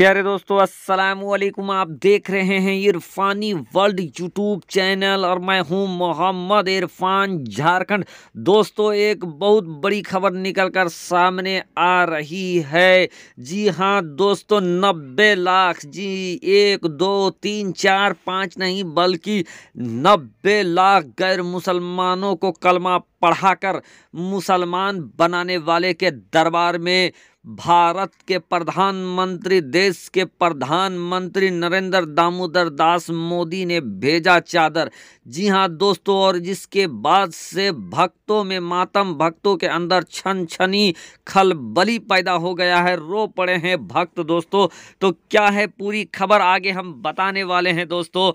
प्यारे दोस्तों अस्सलाम वालेकुम आप देख रहे हैं इरफानी वर्ल्ड यूट्यूब चैनल और मैं हूं मोहम्मद इरफान झारखंड दोस्तों एक बहुत बड़ी खबर निकल कर सामने आ रही है जी हां दोस्तों नब्बे लाख जी एक दो तीन चार पाँच नहीं बल्कि नब्बे लाख गैर मुसलमानों को कलमा पढ़ाकर मुसलमान बनाने वाले के दरबार में भारत के प्रधानमंत्री देश के प्रधानमंत्री नरेंद्र दामोदर दास मोदी ने भेजा चादर जी हाँ दोस्तों और जिसके बाद से भक्तों में मातम भक्तों के अंदर छन छनी खलबली पैदा हो गया है रो पड़े हैं भक्त दोस्तों तो क्या है पूरी खबर आगे हम बताने वाले हैं दोस्तों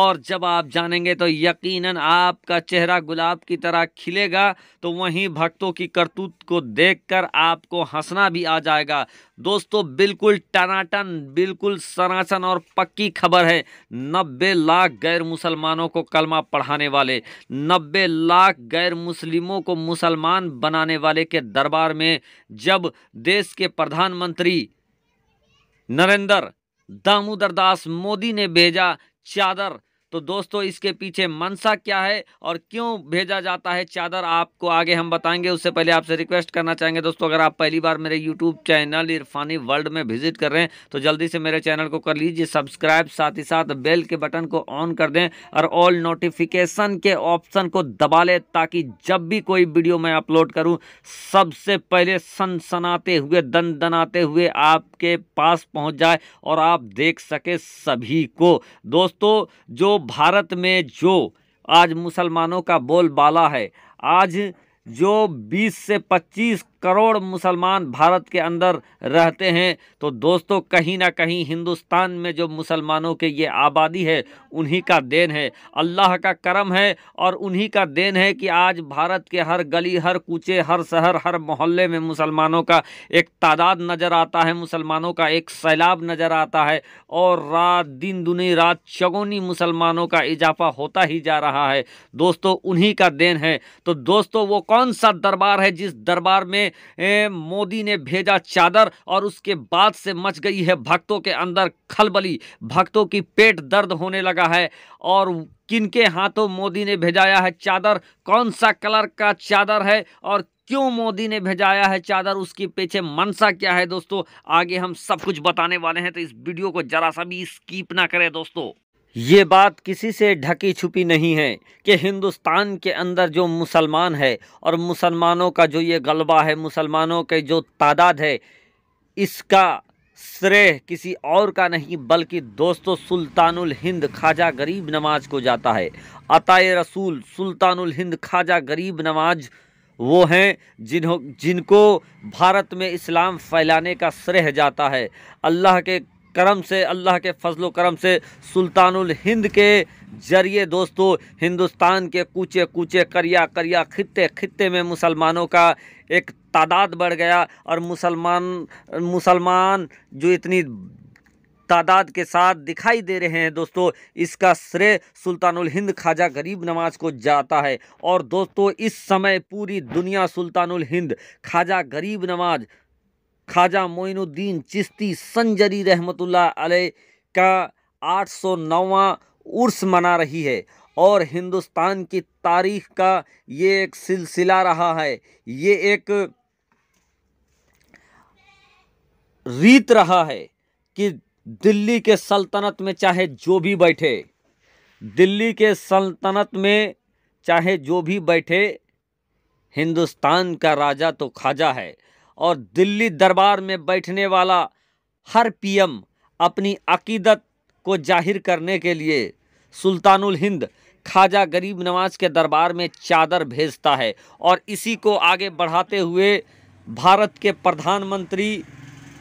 और जब आप जानेंगे तो यकीनन आपका चेहरा गुलाब की तरह खिलेगा तो वहीं भक्तों की करतूत को देख आपको हंसना भी आ आ जाएगा दोस्तों बिल्कुल टनाटन बिल्कुल सनासन और पक्की खबर है नब्बे लाख गैर मुसलमानों को कलमा पढ़ाने वाले नब्बे लाख गैर मुस्लिमों को मुसलमान बनाने वाले के दरबार में जब देश के प्रधानमंत्री नरेंद्र दामोदर दास मोदी ने भेजा चादर तो दोस्तों इसके पीछे मनसा क्या है और क्यों भेजा जाता है चादर आपको आगे हम बताएंगे उससे पहले आपसे रिक्वेस्ट करना चाहेंगे दोस्तों अगर आप पहली बार मेरे यूट्यूब चैनल इरफानी वर्ल्ड में विजिट कर रहे हैं तो जल्दी से मेरे चैनल को कर लीजिए सब्सक्राइब साथ ही साथ बेल के बटन को ऑन कर दें और ऑल नोटिफिकेशन के ऑप्शन को दबा लें ताकि जब भी कोई वीडियो मैं अपलोड करूँ सबसे पहले सनसनाते हुए दन दनाते हुए आपके पास पहुँच जाए और आप देख सके सभी को दोस्तों जो भारत में जो आज मुसलमानों का बोलबाला है आज जो 20 से 25 करोड़ मुसलमान भारत के अंदर रहते हैं तो दोस्तों कहीं ना कहीं हिंदुस्तान में जो मुसलमानों के ये आबादी है उन्हीं का देन है अल्लाह का करम है और उन्हीं का देन है कि आज भारत के हर गली हर कूचे हर शहर हर मोहल्ले में मुसलमानों का एक तादाद नज़र आता है मुसलमानों का एक सैलाब नज़र आता है और रात दिन दुनी रात चगोनी मुसलमानों का इजाफा होता ही जा रहा है दोस्तों उन्हीं का देन है तो दोस्तों वो कौन सा दरबार है जिस दरबार में ए, मोदी ने भेजा चादर और उसके बाद से मच गई है भक्तों के अंदर खलबली भक्तों की पेट दर्द होने लगा है और किनके हाथों मोदी ने भेजाया है चादर कौन सा कलर का चादर है और क्यों मोदी ने भेजाया है चादर उसके पीछे मनसा क्या है दोस्तों आगे हम सब कुछ बताने वाले हैं तो इस वीडियो को जरा सा भी स्कीप ना करें दोस्तों ये बात किसी से ढकी छुपी नहीं है कि हिंदुस्तान के अंदर जो मुसलमान है और मुसलमानों का जो ये गलबा है मुसलमानों के जो तादाद है इसका श्रेय किसी और का नहीं बल्कि दोस्तों सुल्तानुल हिंद खाजा गरीब नमाज को जाता है अताए रसूल सुल्तानुल हिंद खाजा गरीब नमाज वो हैं जिन्हों जिनको भारत में इस्लाम फैलाने का श्रेय जाता है अल्लाह के करम से अल्लाह के फजलो करम से सुल्तानुल हिंद के जरिए दोस्तों हिंदुस्तान के कूचे कूचे करिया करिया खत्ते खत्ते में मुसलमानों का एक तादाद बढ़ गया और मुसलमान मुसलमान जो इतनी तादाद के साथ दिखाई दे रहे हैं दोस्तों इसका श्रेय सुल्तानुल हिंद खाजा गरीब नवाज को जाता है और दोस्तों इस समय पूरी दुनिया सुल्तानुल हिंद खाजा गरीब नवाज ख्वाजा मोइनुद्दीन चिश्ती संजरी रहमतुल्ला अलैह का आठ सौ नौवा उर्स मना रही है और हिंदुस्तान की तारीख का ये एक सिलसिला रहा है ये एक रीत रहा है कि दिल्ली के सल्तनत में चाहे जो भी बैठे दिल्ली के सल्तनत में चाहे जो भी बैठे हिंदुस्तान का राजा तो खाजा है और दिल्ली दरबार में बैठने वाला हर पीएम अपनी अकीदत को जाहिर करने के लिए सुल्तानुल हिंद खाजा गरीब नवाज के दरबार में चादर भेजता है और इसी को आगे बढ़ाते हुए भारत के प्रधानमंत्री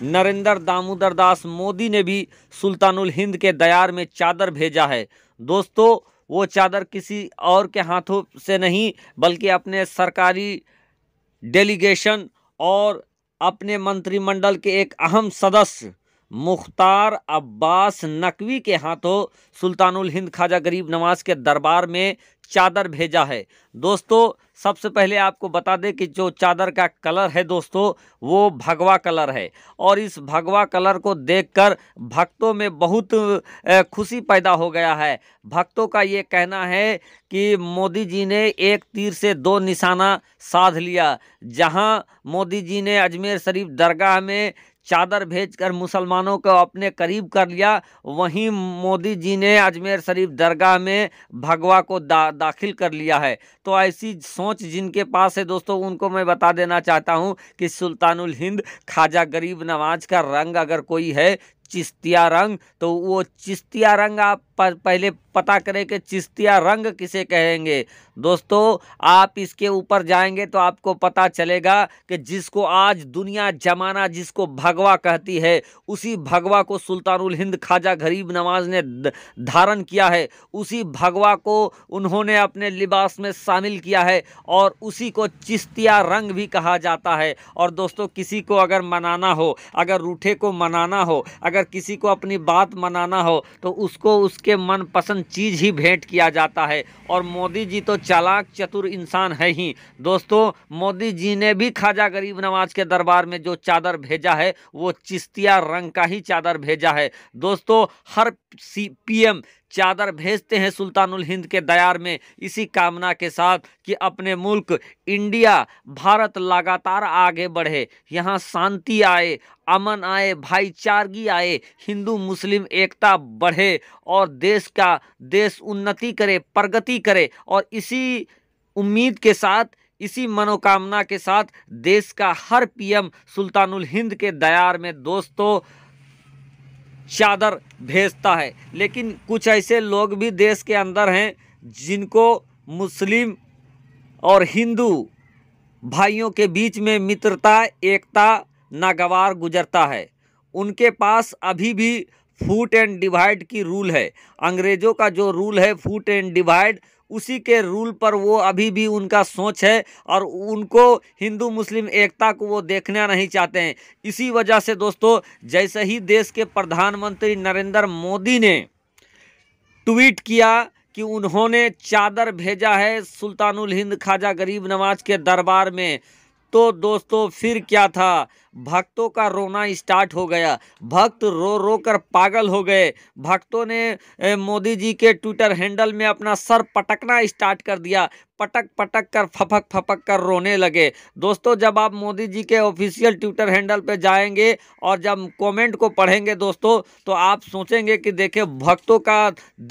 नरेंद्र दामोदर दास मोदी ने भी सुल्तानुल हिंद के दयार में चादर भेजा है दोस्तों वो चादर किसी और के हाथों से नहीं बल्कि अपने सरकारी डेलीगेशन और अपने मंत्रिमंडल के एक अहम सदस्य मुख्तार अब्बास नकवी के हाथों सुल्तानुल हिंद ख्वाजा गरीब नवाज के दरबार में चादर भेजा है दोस्तों सबसे पहले आपको बता दें कि जो चादर का कलर है दोस्तों वो भगवा कलर है और इस भगवा कलर को देखकर भक्तों में बहुत खुशी पैदा हो गया है भक्तों का ये कहना है कि मोदी जी ने एक तीर से दो निशाना साध लिया जहां मोदी जी ने अजमेर शरीफ दरगाह में चादर भेजकर मुसलमानों को अपने करीब कर लिया वहीं मोदी जी ने अजमेर शरीफ दरगाह में भगवा को दा, दाखिल कर लिया है तो ऐसी सोच जिनके पास है दोस्तों उनको मैं बता देना चाहता हूँ कि सुल्तानुल हिंद खाजा गरीब नवाज का रंग अगर कोई है चिश्तिया रंग तो वो चिश्तिया रंग आप पहले पता करें कि चिश्तिया रंग किसे कहेंगे दोस्तों आप इसके ऊपर जाएंगे तो आपको पता चलेगा कि जिसको आज दुनिया जमाना जिसको भगवा कहती है उसी भगवा को सुल्तानुल हिंद ख्वाजा गरीब नवाज ने धारण किया है उसी भगवा को उन्होंने अपने लिबास में शामिल किया है और उसी को चिश्तिया रंग भी कहा जाता है और दोस्तों किसी को अगर मनाना हो अगर रूठे को मनाना हो अगर किसी को अपनी बात मनाना हो तो उसको उस उसके मनपसंद चीज़ ही भेंट किया जाता है और मोदी जी तो चालाक चतुर इंसान है ही दोस्तों मोदी जी ने भी खाजा गरीब नवाज के दरबार में जो चादर भेजा है वो चिश्तिया रंग का ही चादर भेजा है दोस्तों हर सी एम चादर भेजते हैं सुल्तानुल हिंद के दयार में इसी कामना के साथ कि अपने मुल्क इंडिया भारत लगातार आगे बढ़े यहाँ शांति आए अमन आए भाईचारगी आए हिंदू मुस्लिम एकता बढ़े और देश का देश उन्नति करे प्रगति करे और इसी उम्मीद के साथ इसी मनोकामना के साथ देश का हर पीएम सुल्तानुल हिंद के दयार में दोस्तों चादर भेजता है लेकिन कुछ ऐसे लोग भी देश के अंदर हैं जिनको मुस्लिम और हिंदू भाइयों के बीच में मित्रता एकता नागवार गुजरता है उनके पास अभी भी फूट एंड डिवाइड की रूल है अंग्रेज़ों का जो रूल है फूट एंड डिवाइड उसी के रूल पर वो अभी भी उनका सोच है और उनको हिंदू मुस्लिम एकता को वो देखना नहीं चाहते हैं इसी वजह से दोस्तों जैसे ही देश के प्रधानमंत्री नरेंद्र मोदी ने ट्वीट किया कि उन्होंने चादर भेजा है सुल्तानुल हिंद खाजा गरीब नवाज के दरबार में तो दोस्तों फिर क्या था भक्तों का रोना स्टार्ट हो गया भक्त रो रो कर पागल हो गए भक्तों ने मोदी जी के ट्विटर हैंडल में अपना सर पटकना स्टार्ट कर दिया पटक पटक कर फपक फपक कर रोने लगे दोस्तों जब आप मोदी जी के ऑफिशियल ट्विटर हैंडल पर जाएंगे और जब कमेंट को पढ़ेंगे दोस्तों तो आप सोचेंगे कि देखिए भक्तों का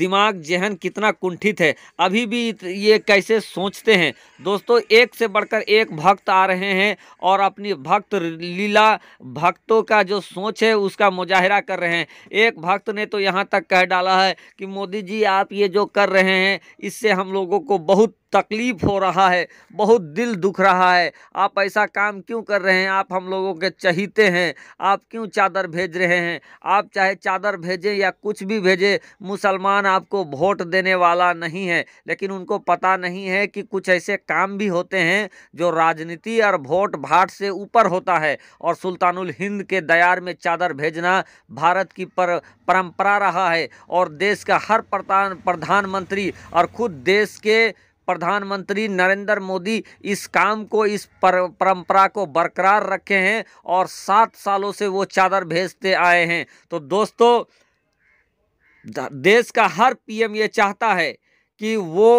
दिमाग जहन कितना कुंठित है अभी भी ये कैसे सोचते हैं दोस्तों एक से बढ़कर एक भक्त आ रहे हैं और अपनी भक्त लीला महिला भक्तों का जो सोच है उसका मुजाहरा कर रहे हैं एक भक्त ने तो यहाँ तक कह डाला है कि मोदी जी आप ये जो कर रहे हैं इससे हम लोगों को बहुत तकलीफ़ हो रहा है बहुत दिल दुख रहा है आप ऐसा काम क्यों कर रहे हैं आप हम लोगों के चहीते हैं आप क्यों चादर भेज रहे हैं आप चाहे चादर भेजें या कुछ भी भेजें मुसलमान आपको वोट देने वाला नहीं है लेकिन उनको पता नहीं है कि कुछ ऐसे काम भी होते हैं जो राजनीति और वोट भाट से ऊपर होता है और सुल्तानुल हिंद के दयार में चादर भेजना भारत की पर परंपरा रहा है और देश का हर प्रधान प्रधानमंत्री और खुद देश के प्रधानमंत्री नरेंद्र मोदी इस काम को इस पर, परंपरा को बरकरार रखे हैं और सात सालों से वो चादर भेजते आए हैं तो दोस्तों देश का हर पीएम ये चाहता है कि वो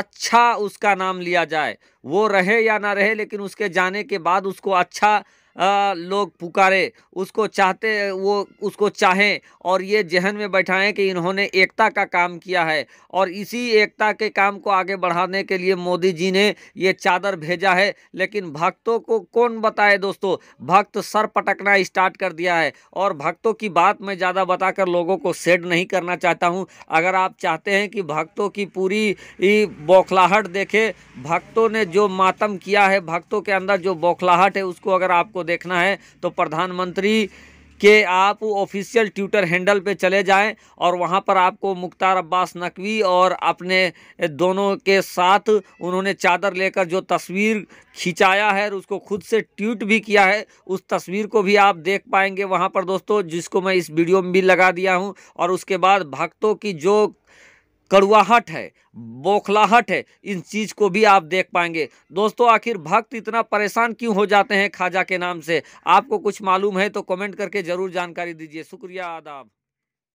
अच्छा उसका नाम लिया जाए वो रहे या ना रहे लेकिन उसके जाने के बाद उसको अच्छा आ, लोग पुकारे उसको चाहते वो उसको चाहें और ये जहन में बैठाएं कि इन्होंने एकता का काम किया है और इसी एकता के काम को आगे बढ़ाने के लिए मोदी जी ने ये चादर भेजा है लेकिन भक्तों को कौन बताए दोस्तों भक्त सर पटकना स्टार्ट कर दिया है और भक्तों की बात मैं ज़्यादा बताकर लोगों को सेड नहीं करना चाहता हूँ अगर आप चाहते हैं कि भक्तों की पूरी बौखलाहट देखे भक्तों ने जो मातम किया है भक्तों के अंदर जो बौखलाहट है उसको अगर आपको देखना है तो प्रधानमंत्री के आप ऑफिशियल ट्विटर हैंडल पे चले जाएं और वहाँ पर आपको मुख्तार अब्बास नकवी और अपने दोनों के साथ उन्होंने चादर लेकर जो तस्वीर खिंचाया है और उसको खुद से ट्वीट भी किया है उस तस्वीर को भी आप देख पाएंगे वहाँ पर दोस्तों जिसको मैं इस वीडियो में भी लगा दिया हूँ और उसके बाद भक्तों की जो कड़ुआहट है बौखलाहट है इन चीज़ को भी आप देख पाएंगे दोस्तों आखिर भक्त इतना परेशान क्यों हो जाते हैं खाजा के नाम से आपको कुछ मालूम है तो कमेंट करके ज़रूर जानकारी दीजिए शुक्रिया आदाब